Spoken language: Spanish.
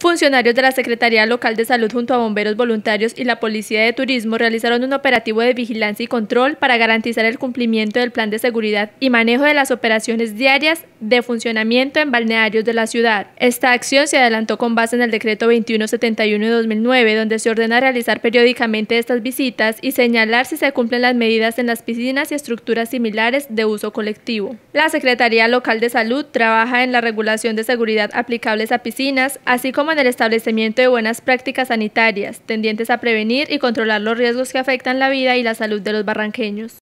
Funcionarios de la Secretaría Local de Salud junto a bomberos voluntarios y la Policía de Turismo realizaron un operativo de vigilancia y control para garantizar el cumplimiento del plan de seguridad y manejo de las operaciones diarias de funcionamiento en balnearios de la ciudad. Esta acción se adelantó con base en el decreto 2171 de 2009, donde se ordena realizar periódicamente estas visitas y señalar si se cumplen las medidas en las piscinas y estructuras similares de uso colectivo. La Secretaría Local de Salud trabaja en la regulación de seguridad aplicables a piscinas, así como en el establecimiento de buenas prácticas sanitarias, tendientes a prevenir y controlar los riesgos que afectan la vida y la salud de los barranqueños.